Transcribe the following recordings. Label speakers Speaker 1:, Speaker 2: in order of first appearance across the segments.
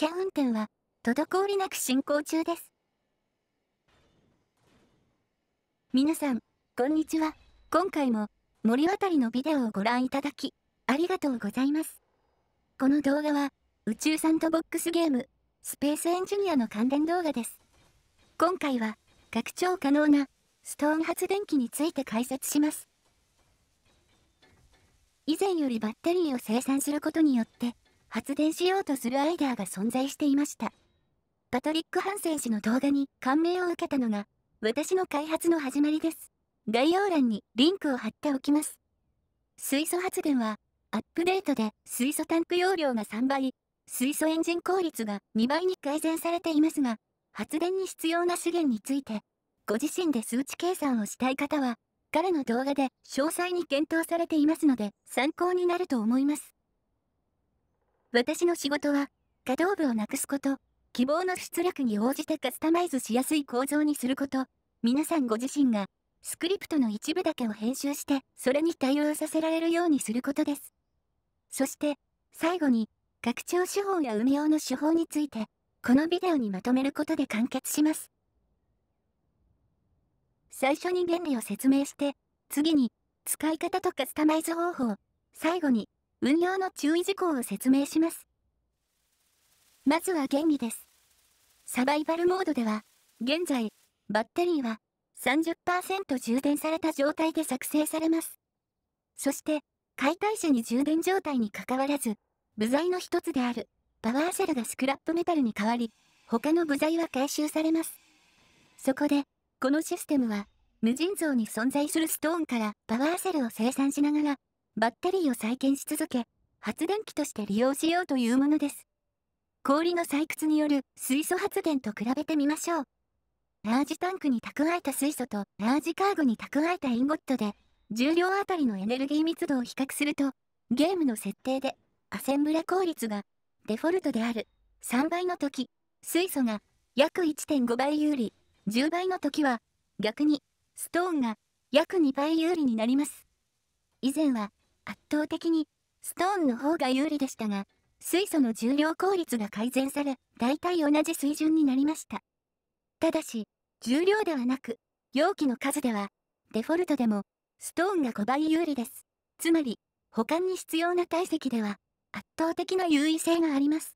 Speaker 1: 試験運転は滞りなく進行中です。皆さん、こんにちは。今回も森渡りのビデオをご覧いただき、ありがとうございます。この動画は宇宙サンドボックスゲーム、スペースエンジニアの関連動画です。今回は拡張可能なストーン発電機について解説します。以前よりバッテリーを生産することによって、発電しようとするアイデアが存在していました。パトリック・ハンセン氏の動画に感銘を受けたのが、私の開発の始まりです。概要欄にリンクを貼っておきます。水素発電は、アップデートで水素タンク容量が3倍、水素エンジン効率が2倍に改善されていますが、発電に必要な資源について、ご自身で数値計算をしたい方は、彼の動画で詳細に検討されていますので、参考になると思います。私の仕事は、可動部をなくすこと、希望の出力に応じてカスタマイズしやすい構造にすること、皆さんご自身が、スクリプトの一部だけを編集して、それに対応させられるようにすることです。そして、最後に、拡張手法や埋めようの手法について、このビデオにまとめることで完結します。最初に原理を説明して、次に、使い方とカスタマイズ方法、最後に、運用の注意事項を説明します。まずは原理です。サバイバルモードでは、現在、バッテリーは30%充電された状態で作成されます。そして、解体者に充電状態にかかわらず、部材の一つであるパワーセルがスクラップメタルに変わり、他の部材は回収されます。そこで、このシステムは、無尽蔵に存在するストーンからパワーセルを生産しながら、バッテリーを再建し続け、発電機として利用しようというものです。氷の採掘による水素発電と比べてみましょう。ラージタンクに蓄えた水素とラージカーゴに蓄えたインゴットで、重量あたりのエネルギー密度を比較すると、ゲームの設定でアセンブラ効率がデフォルトである3倍の時、水素が約1.5倍有利、10倍の時は逆にストーンが約2倍有利になります。以前は圧倒的にストーンの方が有利でしたが、水素の重量効率が改善され、大体同じ水準になりました。ただし、重量ではなく、容器の数では、デフォルトでも、ストーンが5倍有利です。つまり、保管に必要な体積では、圧倒的な優位性があります。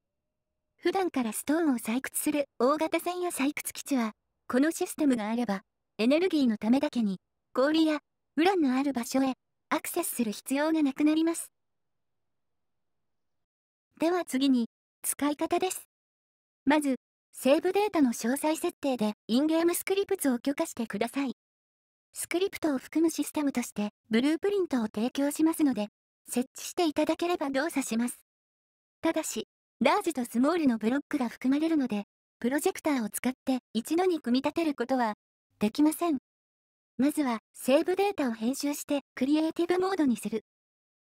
Speaker 1: 普段からストーンを採掘する大型船や採掘基地は、このシステムがあれば、エネルギーのためだけに、氷やウランのある場所へアクセスする必要がなくなります。では次に、使い方です。まず、セーブデータの詳細設定でインゲームスクリプツを許可してください。スクリプトを含むシステムとしてブループリントを提供しますので、設置していただければ動作します。ただし、ラージとスモールのブロックが含まれるので、プロジェクターを使って一度に組み立てることはできません。まずは、セーブデータを編集して、クリエイティブモードにする。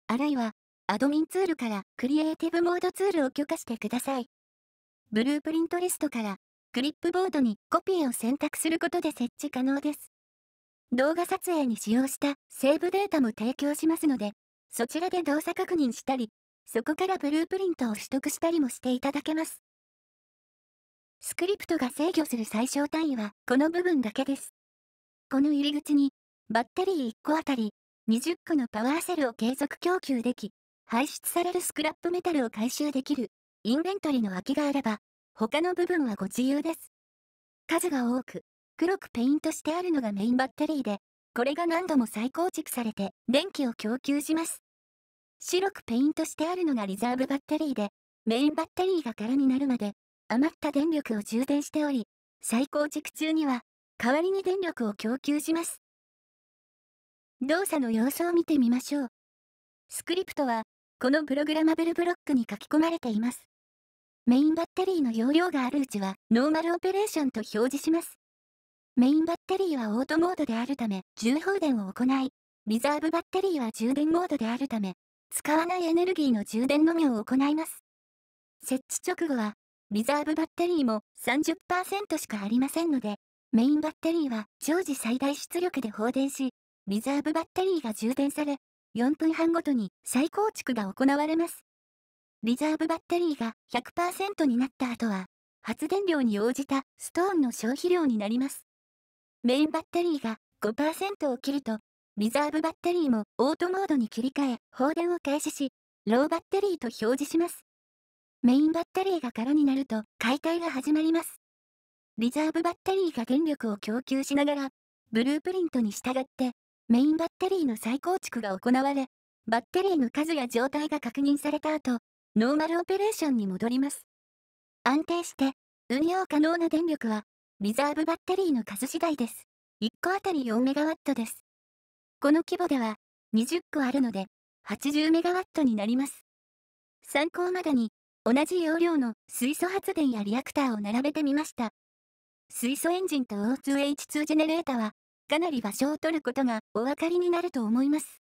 Speaker 1: あるいは、アドミンツールから、クリエイティブモードツールを許可してください。ブループリントリストから、クリップボードにコピーを選択することで設置可能です。動画撮影に使用したセーブデータも提供しますので、そちらで動作確認したり、そこからブループリントを取得したりもしていただけます。スクリプトが制御する最小単位はこの部分だけです。この入り口に、バッテリー1個あたり、20個のパワーセルを継続供給でき、排出されるスクラップメタルを回収できる、インベントリの空きがあれば、他の部分はご自由です。数が多く、黒くペイントしてあるのがメインバッテリーで、これが何度も再構築されて電気を供給します。白くペイントしてあるのがリザーブバッテリーで、メインバッテリーが空になるまで余った電力を充電しており、再構築中には代わりに電力を供給します。動作の様子を見てみましょう。スクリプトは、このプログラマブルブロックに書き込まれています。メインバッテリーの容量があるうちは、ノーマルオペレーションと表示します。メインバッテリーはオートモードであるため、充放電を行い、リザーブバッテリーは充電モードであるため、使わないエネルギーの充電のみを行います。設置直後は、リザーブバッテリーも30%しかありませんので、メインバッテリーは常時最大出力で放電し、リザーブバッテリーが充電され、4分半ごとに再構築が行われます。リザーブバッテリーが100%になった後は、発電量に応じたストーンの消費量になります。メインバッテリーが5%を切ると、リザーブバッテリーもオートモードに切り替え、放電を開始し、ローバッテリーと表示します。メインバッテリーが空になると解体が始まります。リザーブバッテリーが電力を供給しながら、ブループリントに従って、メインバッテリーの再構築が行われ、バッテリーの数や状態が確認された後、ノーマルオペレーションに戻ります。安定して、運用可能な電力は、リザーブバッテリーの数次第です。1個あたり4メガワットです。この規模では、20個あるので、8 0メガワットになります。参考までに、同じ容量の水素発電やリアクターを並べてみました。水素エンジンと O2H2 ジェネレータは、かなり場所を取ることがお分かりになると思います。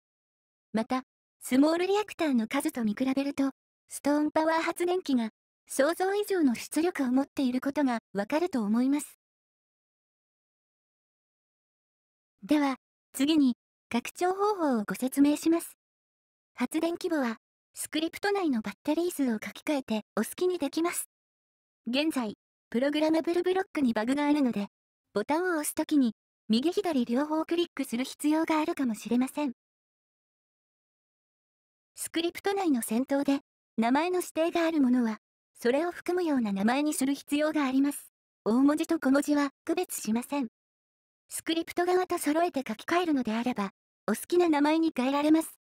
Speaker 1: また、スモールリアクターの数と見比べると、ストーンパワー発電機が想像以上の出力を持っていることがわかると思います。では、次に、拡張方法をご説明します。発電規模は、スクリプト内のバッテリー数を書き換えてお好きにできます。現在、プログラマブルブロックにバグがあるので、ボタンを押すときに、右左両方クリックする必要があるかもしれません。スクリプト内の先頭で、名前の指定があるものは、それを含むような名前にする必要があります。大文字と小文字は区別しません。スクリプト側と揃えて書き換えるのであれば、お好きな名前に変えられます。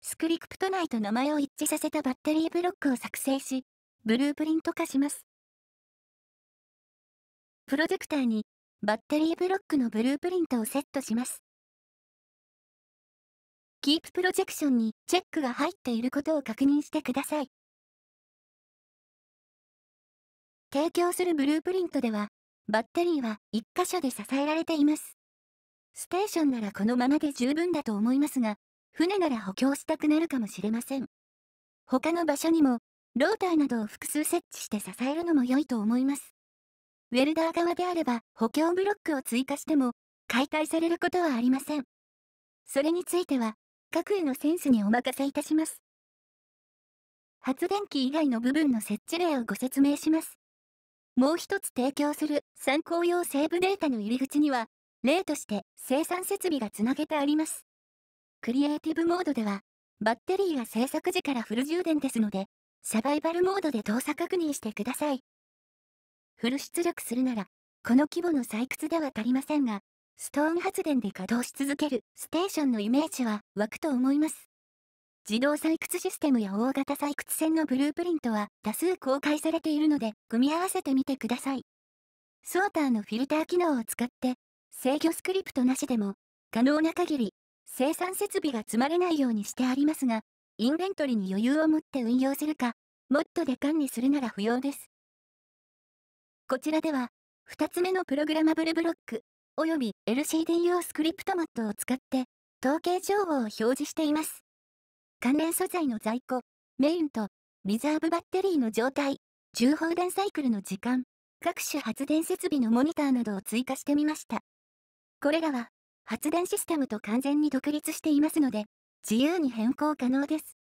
Speaker 1: スクリプト内と名前を一致させたバッテリーブロックを作成し、ブループリント化します。プロジェクターにバッテリーブロックのブループリントをセットします。キーププロジェクションにチェックが入っていることを確認してください。提供するブループリントでは、バッテリーは1箇所で支えられています。ステーションならこのままで十分だと思いますが、船なら補強したくなるかもしれません。他の場所にも、ローターなどを複数設置して支えるのも良いと思います。ウェルダー側であれば補強ブロックを追加しても解体されることはありません。それについては各へのセンスにお任せいたします。発電機以外の部分の設置例をご説明します。もう一つ提供する参考用セーブデータの入り口には、例として生産設備がつなげてあります。クリエイティブモードでは、バッテリーが制作時からフル充電ですので、サバイバルモードで動作確認してください。フル出力するなら、この規模の採掘では足りませんが、ストーン発電で稼働し続けるステーションのイメージは湧くと思います。自動採掘システムや大型採掘船のブループリントは多数公開されているので、組み合わせてみてください。ソーターのフィルター機能を使って、制御スクリプトなしでも、可能な限り、生産設備が積まれないようにしてありますが、インベントリに余裕を持って運用するか、モッドで管理するなら不要です。こちらでは、2つ目のプログラマブルブロック、および LCD 用スクリプトマットを使って、統計情報を表示しています。関連素材の在庫、メインと、リザーブバッテリーの状態、重放電サイクルの時間、各種発電設備のモニターなどを追加してみました。これらは、発電システムと完全に独立していますので、自由に変更可能です。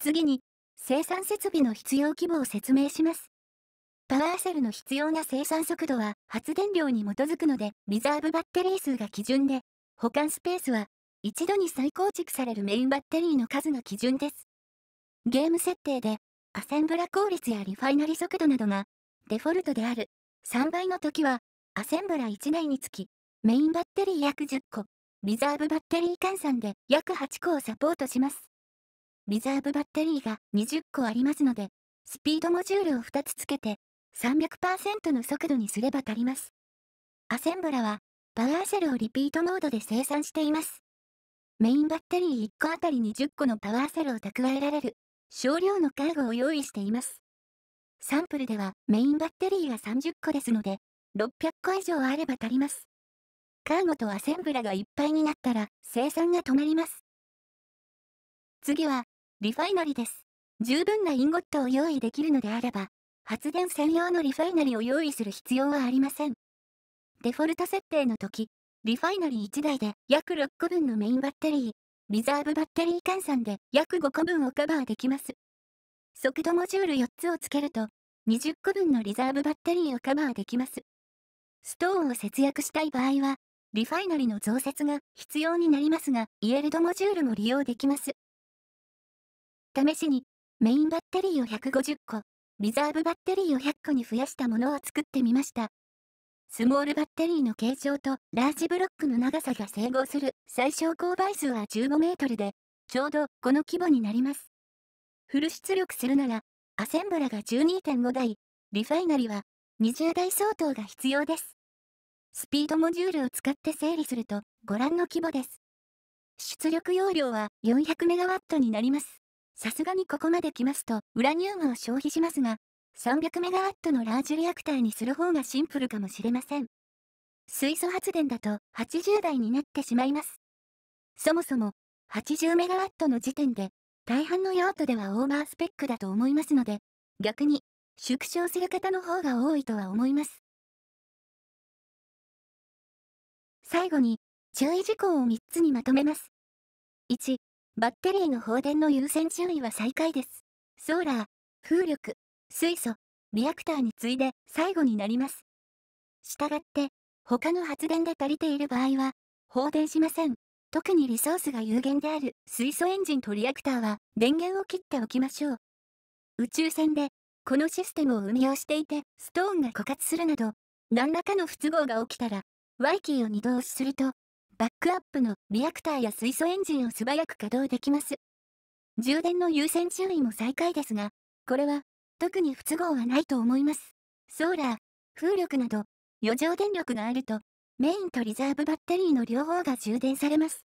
Speaker 1: 次に、生産設備の必要規模を説明します。パワーセルの必要な生産速度は発電量に基づくので、リザーブバッテリー数が基準で、保管スペースは一度に再構築されるメインバッテリーの数が基準です。ゲーム設定で、アセンブラ効率やリファイナリ速度などが、デフォルトである3倍の時は、アセンブラ1台につき、メインバッテリー約10個、リザーブバッテリー換算で約8個をサポートします。リザーブバッテリーが20個ありますので、スピードモジュールを2つ付けて、300%の速度にすれば足ります。アセンブラは、パワーシルをリピートモードで生産しています。メインバッテリー1個あたりに10個のパワーシルを蓄えられる、少量のカーゴを用意しています。サンプルではメインバッテリーが30個ですので、600個以上あれば足ります。カーゴとアセンブラがいっぱいになったら生産が止まります。次は、リファイナリです。十分なインゴットを用意できるのであれば、発電専用のリファイナリを用意する必要はありません。デフォルト設定の時、リファイナリー1台で約6個分のメインバッテリー、リザーブバッテリー換算で約5個分をカバーできます。速度モジュール4つをつけると、20個分のリザーブバッテリーをカバーできます。ストーンを節約したい場合は、リファイナリの増設が必要になりますが、イエルドモジュールも利用できます。試しに、メインバッテリーを150個、リザーブバッテリーを100個に増やしたものを作ってみました。スモールバッテリーの形状とラージブロックの長さが整合する最小勾配数は15メートルで、ちょうどこの規模になります。フル出力するなら、アセンブラが12.5台、リファイナリは20台相当が必要です。スピードモジュールを使って整理するとご覧の規模です。出力容量は 400MW になります。さすがにここまで来ますと、ウラニウムを消費しますが、300メガワットのラージリアクターにする方がシンプルかもしれません。水素発電だと80台になってしまいます。そもそも、80メガワットの時点で、大半の用途ではオーバースペックだと思いますので、逆に、縮小する方の方が多いとは思います。最後に、注意事項を3つにまとめます。1、バッテリーの放電の優先順位は最下位です。ソーラー、風力、水素、リアクターに次いで最後になります。したがって、他の発電で足りている場合は、放電しません。特にリソースが有限である水素エンジンとリアクターは電源を切っておきましょう。宇宙船でこのシステムを運用していてストーンが枯渇するなど何らかの不都合が起きたらワイキーを二度押しするとバックアップのリアクターや水素エンジンを素早く稼働できます。充電の優先順位も最下位ですが、これは特に不都合はないと思います。ソーラー、風力など余剰電力があるとメインとリザーブバッテリーの両方が充電されます。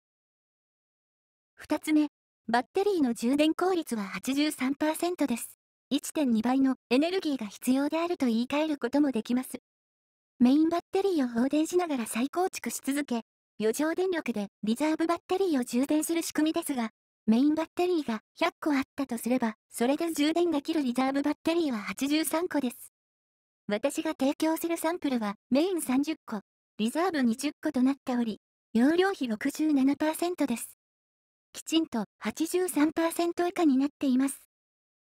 Speaker 1: 2つ目、バッテリーの充電効率は83%です。1.2倍のエネルギーが必要であると言い換えることもできます。メインバッテリーを放電しながら再構築し続け、余剰電力でリザーブバッテリーを充電する仕組みですが、メインバッテリーが100個あったとすれば、それで充電できるリザーブバッテリーは83個です。私が提供するサンプルはメイン30個、リザーブ20個となっており、容量比67%です。きちんと83%以下になっています。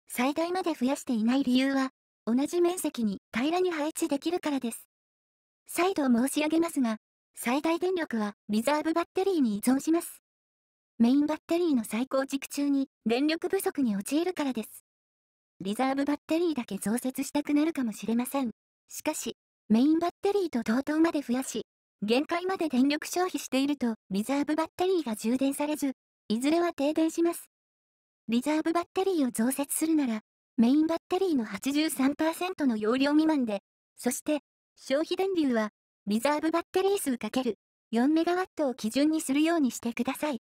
Speaker 1: 最大まで増やしていない理由は、同じ面積に平らに配置できるからです。再度申し上げますが、最大電力はリザーブバッテリーに依存します。メインバッテリーの最高軸中に電力不足に陥るからです。リザーブバッテリーだけ増設したくなるかもしれません。しかし、メインバッテリーと同等まで増やし、限界まで電力消費していると、リザーブバッテリーが充電されず、いずれは停電します。リザーブバッテリーを増設するなら、メインバッテリーの83%の容量未満で、そして、消費電流はリザーブバッテリー数× 4メガワットを基準にするようにしてください。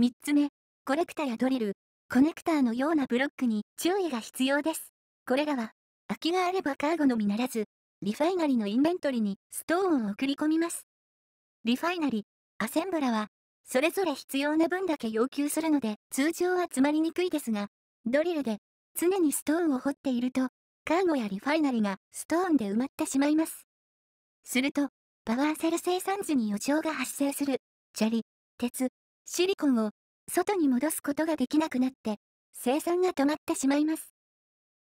Speaker 1: 3つ目、コレクタやドリル、コネクターのようなブロックに注意が必要です。これらは、空きがあればカーゴのみならず、リファイナリのインベントリにストーンを送り込みます。リファイナリ、アセンブラは、それぞれ必要な分だけ要求するので、通常は詰まりにくいですが、ドリルで常にストーンを掘っていると、カーゴやリファイナリがストーンで埋まってしまいます。すると、パワーセル生産時に余剰が発生する、砂利、鉄、シリコンを外に戻すことができなくなって、生産が止まってしまいます。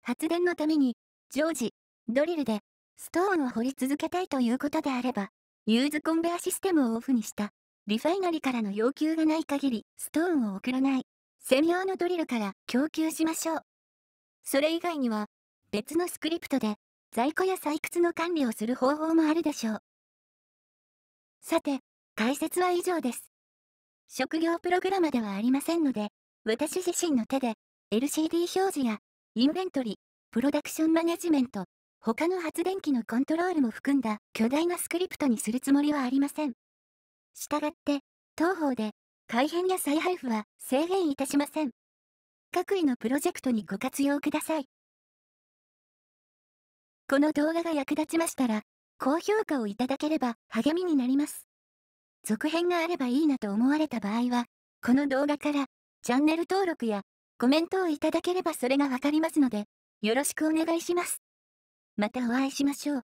Speaker 1: 発電のために、常時、ドリルで、ストーンを掘り続けたいということであれば、ユーズコンベアシステムをオフにした、リファイナリからの要求がない限り、ストーンを送らない、専用のドリルから供給しましょう。それ以外には、別のスクリプトで、在庫や採掘の管理をする方法もあるでしょう。さて、解説は以上です。職業プログラマではありませんので、私自身の手で LCD 表示やインベントリ、プロダクションマネジメント、他の発電機のコントロールも含んだ巨大なスクリプトにするつもりはありません。したがって、当方で改変や再配布は制限いたしません。各位のプロジェクトにご活用ください。この動画が役立ちましたら、高評価をいただければ励みになります。続編があればいいなと思われた場合は、この動画からチャンネル登録やコメントをいただければそれがわかりますので、よろしくお願いします。またお会いしましょう。